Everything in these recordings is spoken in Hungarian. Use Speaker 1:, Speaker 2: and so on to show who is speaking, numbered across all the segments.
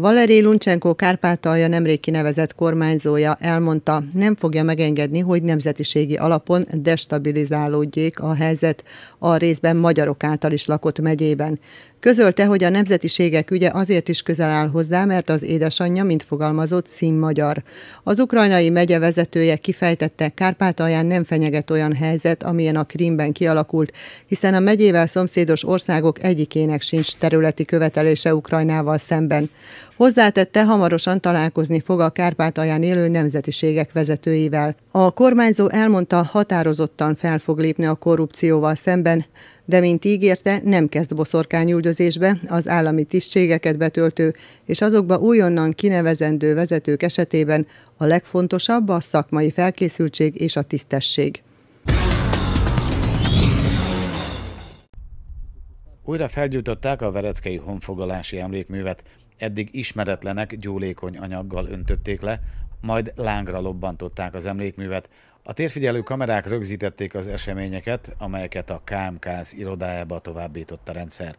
Speaker 1: Valeri Luncsenko Kárpátalja nemrég kinevezett kormányzója elmondta, nem fogja megengedni, hogy nemzetiségi alapon destabilizálódjék a helyzet a részben magyarok által is lakott megyében. Közölte, hogy a nemzetiségek ügye azért is közel áll hozzá, mert az édesanyja, mint fogalmazott, színmagyar. Az ukrajnai megye vezetője kifejtette, Kárpátalján nem fenyeget olyan helyzet, amilyen a Krímben kialakult, hiszen a megyével szomszédos országok egyikének sincs területi követelése Ukrajnával szemben. Hozzátette, hamarosan találkozni fog a Kárpátalján élő nemzetiségek vezetőivel. A kormányzó elmondta, határozottan fel fog lépni a korrupcióval szemben, de mint ígérte, nem kezd boszorkányüldözésbe az állami tisztségeket betöltő és azokba újonnan kinevezendő vezetők esetében a legfontosabb a szakmai felkészültség és a tisztesség.
Speaker 2: Újra felgyújtották a Vereckei honfoglalási emlékművet. Eddig ismeretlenek gyúlékony anyaggal öntötték le, majd lángra lobbantották az emlékművet, a térfigyelő kamerák rögzítették az eseményeket, amelyeket a KMKS irodájába továbbított a rendszer.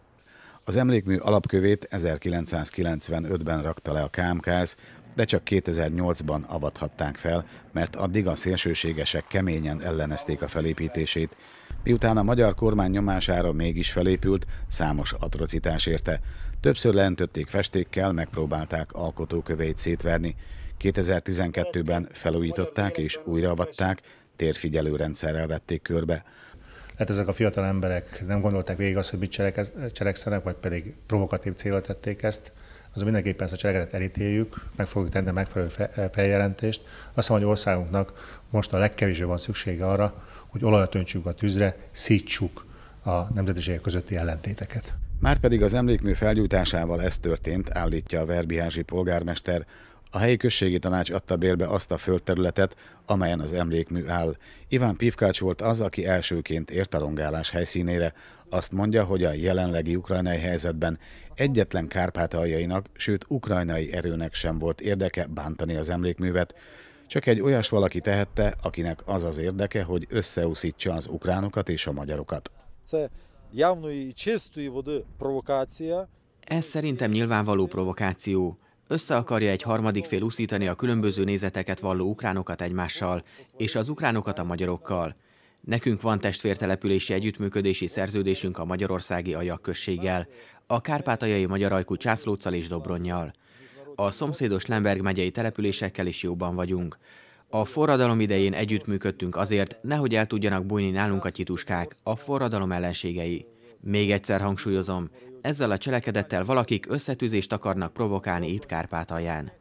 Speaker 2: Az emlékmű alapkövét 1995-ben rakta le a KMKS, de csak 2008-ban avathatták fel, mert addig a szélsőségesek keményen ellenezték a felépítését, miután a magyar kormány nyomására mégis felépült, számos atrocitás érte. Többször leöntötték festékkel, megpróbálták alkotóköveit szétverni. 2012-ben felújították és újraavatták, térfigyelő rendszerrel vették körbe. Hát ezek a fiatal emberek nem gondolták végig azt, hogy mit cselekszenek, vagy pedig provokatív célra tették ezt az mindenképpen ezt a cselekedet elítéljük, meg fogjuk tenni a megfelelő eh, feljelentést. Azt hiszem, hogy országunknak most a legkevésbé van szüksége arra, hogy olajat öntsünk a tűzre, szítsuk a nemzetiségek közötti ellentéteket. Márpedig az emlékmű felgyújtásával ez történt, állítja a verbiházi polgármester, a helyi községi tanács adta bérbe azt a földterületet, amelyen az emlékmű áll. Iván Pivkács volt az, aki elsőként ért a rongálás helyszínére. Azt mondja, hogy a jelenlegi ukrajnai helyzetben egyetlen kárpátaljainak, sőt ukrajnai erőnek sem volt érdeke bántani az emlékművet. Csak egy olyas valaki tehette, akinek az az érdeke, hogy összeúszítsa az ukránokat és a magyarokat.
Speaker 3: Ez szerintem nyilvánvaló provokáció. Össze akarja egy harmadik fél úszítani a különböző nézeteket valló ukránokat egymással, és az ukránokat a magyarokkal. Nekünk van testvértelepülési együttműködési szerződésünk a magyarországi ajak a kárpátaljai ajkú császlóccal és dobronnyal. A szomszédos Lemberg megyei településekkel is jóban vagyunk. A forradalom idején együttműködtünk azért, nehogy el tudjanak bújni nálunk a tituskák, a forradalom ellenségei. Még egyszer hangsúlyozom, ezzel a cselekedettel valakik összetűzést akarnak provokálni itt Kárpátalján.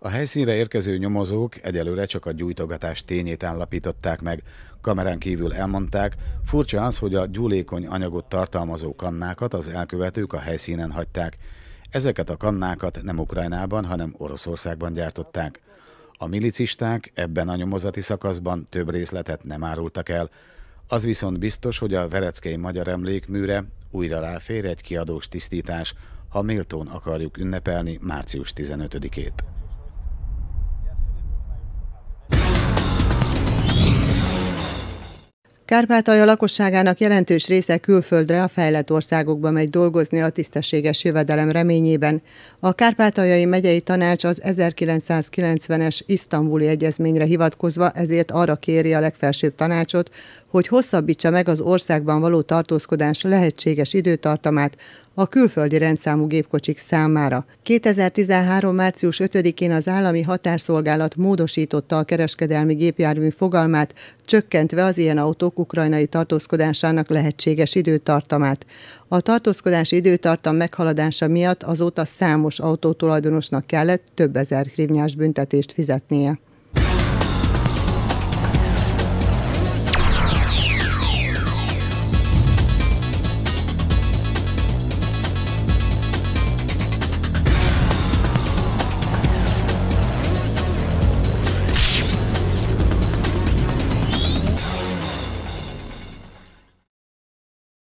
Speaker 2: A helyszínre érkező nyomozók egyelőre csak a gyújtogatás tényét állapították meg. Kamerán kívül elmondták, furcsa az, hogy a gyúlékony anyagot tartalmazó kannákat az elkövetők a helyszínen hagyták. Ezeket a kannákat nem Ukrajnában, hanem Oroszországban gyártották. A milicisták ebben a nyomozati szakaszban több részletet nem árultak el. Az viszont biztos, hogy a Vereckei Magyar Emlékműre újra ráfér egy kiadós tisztítás, ha méltón akarjuk ünnepelni március 15-ét.
Speaker 1: Kárpátalja lakosságának jelentős része külföldre, a fejlett országokba megy dolgozni a tisztességes jövedelem reményében. A Kárpátaljai megyei tanács az 1990-es isztambuli egyezményre hivatkozva ezért arra kéri a legfelsőbb tanácsot, hogy hosszabbítsa meg az országban való tartózkodás lehetséges időtartamát a külföldi rendszámú gépkocsik számára. 2013. március 5-én az állami határszolgálat módosította a kereskedelmi gépjármű fogalmát, csökkentve az ilyen autók ukrajnai tartózkodásának lehetséges időtartamát. A tartózkodási időtartam meghaladása miatt azóta számos autótulajdonosnak kellett több ezer hrivnyás büntetést fizetnie.